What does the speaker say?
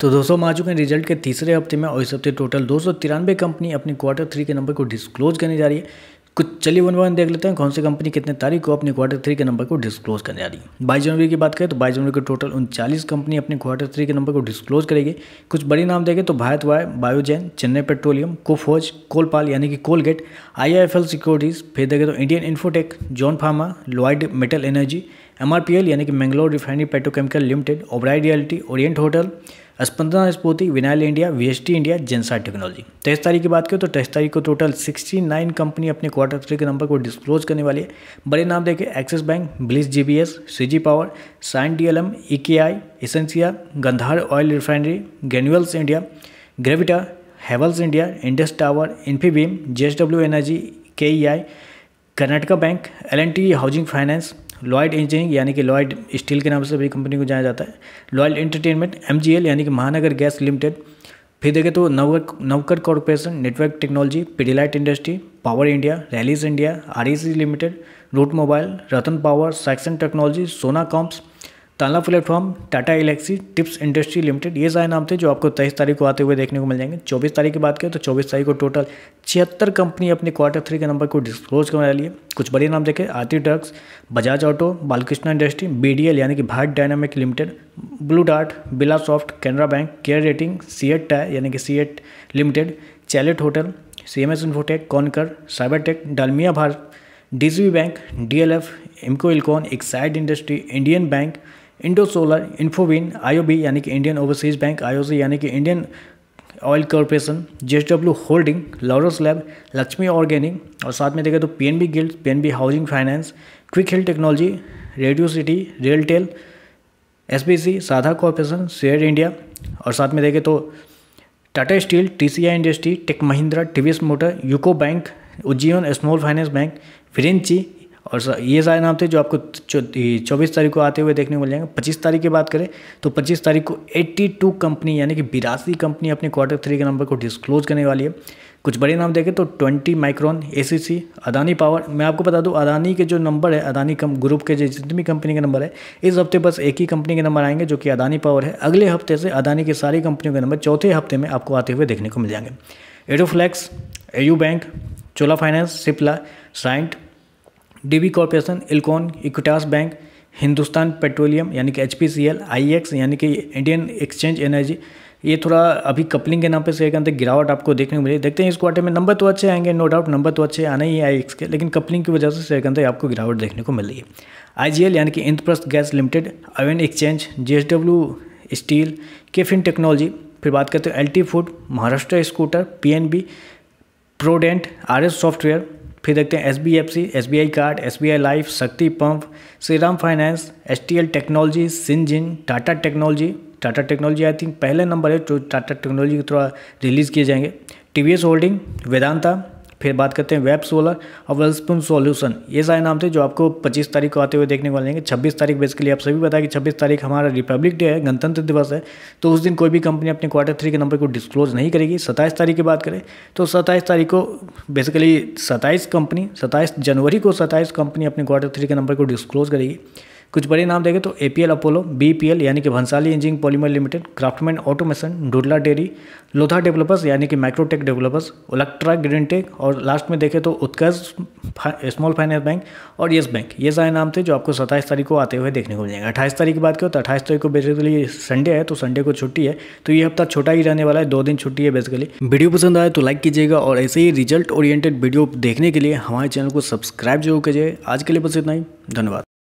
तो दोस्तों चुके हैं रिजल्ट के तीसरे हफ्ते में और इस हफ्ते टोटल दो कंपनी अपने क्वार्टर थ्री के नंबर को डिस्क्लोज करने जा रही है कुछ चलिए वन वन देख लेते हैं कौन सी कंपनी कितने तारीख को अपने क्वार्टर थ्री के नंबर को डिस्क्लोज करने जा रही है बाईस जनवरी की बात करें तो बाईस जनवरी को टोटल उनचालीस कंपनी अपने क्वार्टर थ्री के नंबर को डिस्क्लोज करेगी कुछ बड़े नाम देखें तो भारत वाय बायोजैन चेन्नई पेट्रोलियम कोफोज कोलपाल यानी कि कोलगेट आई सिक्योरिटीज़ फिर देखें तो Indian Infotech John pharma Lloyd metal energy M यानी कि Mangalore refinery petrochemical limited Oberoi realty orient hotel Spandana Sphoorty vinyl India T India Zensar technology तेईस तारीख की बात करें तो तेईस तारीख को टोटल 69 कंपनी अपने क्वार्टर थ्री के नंबर को डिस्क्लोज करने वाली है बड़े नाम देखे Axis bank Bliss GBS CG power Cyient DLM EKI एसेंसिया Gandhar oil refinery granules India Gravita Havells India Indus tower Infibeam W energy के Karnataka bank L housing finance Lloyd engineering यानी कि लॉयड स्टील के नाम से भी कंपनी को जाना जाता है लॉयड एंटरटेनमेंट एम यानी कि महानगर गैस लिमिटेड फिर देखें तो Navkar Navkar corporation network technology Pidilite industry power India Rallis India R limited root mobile Ratan power Saxon technology Sona comps Tanla platform Tata Elxsi Tips industry limited ये सारे नाम थे जो आपको तेईस तारीख को आते हुए देखने को मिल जाएंगे चौबीस तारीख की बात करें तो चौबीस तारीख को टोटल छिहत्तर कंपनी अपने क्वार्टर थ्री के नंबर को डिस्क्लोज करवा वाली है कुछ बड़े नाम देखे Aarti drugs Bajaj auto Balkrishna industry B यानी कि Bharat dynamic limited blue dart Birlasoft Canara bank care rating C eight यानी कि C eight limited Chalet hotel C M S Infotech Concor Cybertech Dalmia Bharat D bank D L F Emco Elecon Exide industry Indian bank Indo solar इन्फोविन IOB यानी कि Indian Overseas Bank IOC यानी कि Indian Oil Corporation J Holding Laurus Lab Laxmi Organic और साथ में देखें तो PNB Gilts PNB Housing Finance Quick Heal Technology Radio City RailTel SBC साधा कॉरपोरेशन शेयर इंडिया और साथ में देखें तो Tata Steel TCI Industry Tech Mahindra TVS Motor UCO Bank Ujjivan Small Finance Bank फिरेंची और ये सारे नाम थे जो आपको चौबीस तारीख को आते हुए देखने को मिल जाएंगे पच्चीस तारीख की बात करें तो पच्चीस तारीख को एट्टी टू कंपनी यानी कि बिरासी कंपनी अपने क्वार्टर थ्री के नंबर को डिस्क्लोज करने वाली है कुछ बड़े नाम देखें तो twenty Micron ACC Adani Power मैं आपको बता दूं अदानी के जो नंबर है अदानी कम ग्रुप के जितनी भी कंपनी के नंबर है इस हफ्ते बस एक ही कंपनी के नंबर आएंगे जो कि अदानी पावर है अगले हफ्ते से अदानी की सारी कंपनियों के नंबर चौथे हफ्ते में आपको आते हुए देखने को मिल जाएंगे Aeroflex AU Bank Chola Finance Cipla Cyient DB Corporation Elecon Equitas Bank Hindustan Petroleum यानी कि H P C L I X यानी कि इंडियन एक्सचेंज एनर्जी ये थोड़ा अभी कपलिंग के नाम पे से अंदर गिरावट आपको देखने को मिली देखते हैं इस क्वार्टर में नंबर तो अच्छे आएंगे नो डाउट नंबर तो अच्छे आने ही आई एक्स के लेकिन कपलिंग की वजह से शेयर के अंदर आपको गिरावट देखने को मिल रही है आई यानी कि इंद्रप्रस्थ गैस लिमिटेड अवेन Exchange J Steel KFin Technology फिर बात करते हैं L Food Maharashtra Scooter P Prudent R Software फिर देखते हैं S B F C S B I Card S B I Life Shakti Pump Shriram Finance S T L Technology Syngene Tata Technology Tata Technology I think पहले number है जो Tata Technology के थोड़ा release किए जाएंगे T V S holding Vedanta फिर बात करते हैं वेब सोलर और वेलस्पून सॉल्यूशन ये सारे नाम थे जो आपको 25 तारीख को आते हुए देखने को मिलेंगे 26 तारीख बेसिकली आप सभी बताया कि 26 तारीख हमारा रिपब्लिक डे है गणतंत्र दिवस है तो उस दिन कोई भी कंपनी अपने क्वार्टर थ्री के नंबर को डिस्क्लोज नहीं करेगी सत्ताईस तारीख की बात करें तो सत्ताईस तारीख को बेसिकली सत्ताईस कंपनी सत्ताईस जनवरी को सत्ताईस कंपनी अपने क्वार्टर थ्री के नंबर को डिस्क्लोज करेगी कुछ बड़े नाम देखें तो A P L Apollo B P L यानी कि Bhansali Engineering Polymer Limited Craftsman Automation Dodla Dairy Lodha Developers यानी कि Microtech Developers Olectra Green Tech और लास्ट में देखें तो उत्कर्ष स्मॉल फाइनेंस बैंक और येस बैंक ये सारे नाम थे जो आपको सत्ताईस तारीख को आते हुए देखने को मिलेंगे अट्ठाईस तारीख की बात करो तो अट्ठाईस तारीख को बेसिकली संडे है तो संडे को छुट्टी है तो ये हफ्ता छोटा ही रहने वाला है दो दिन छुट्टी है बेसिकली वीडियो पसंद आए तो लाइक कीजिएगा और ऐसे ही रिजल्ट ओरिएंटेड वीडियो देखने के लिए हमारे चैनल को सब्सक्राइब जरूर कीजिए आज के लिए बस इतना ही धन्यवाद